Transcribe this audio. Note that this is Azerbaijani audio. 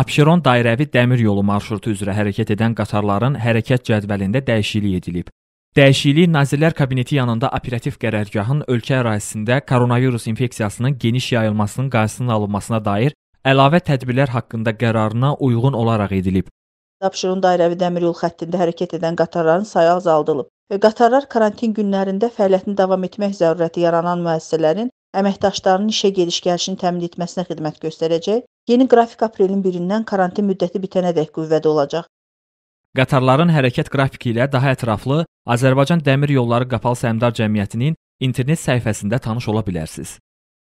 Abşeron dairəvi dəmir yolu marşrutu üzrə hərəkət edən qatarların hərəkət cədvəlində dəyişiklik edilib. Dəyişiklik Nazirlər Kabineti yanında operativ qərargahın ölkə ərazisində koronavirus infeksiyasının geniş yayılmasının qarşısının alınmasına dair əlavə tədbirlər haqqında qərarına uyğun olaraq edilib. Abşeron dairəvi dəmir yolu xəttində hərəkət edən qatarların sayı azaldılıb. Qatarlar karantin günlərində fəaliyyətini davam etmək zərurəti yaranan müəssisələrin əməkdaşlarının işə gediş-gəlişini təmin etməsinə xidmət göstərəcək Yeni qrafik aprelin 1-dən karantin müddəti bitənədək qüvvədə olacaq. Qatarların hərəkət qrafiki ilə daha ətraflı Azərbaycan Dəmir Yolları Qapalı Səhmdar Cəmiyyətinin internet səhifəsində tanış ola bilərsiniz.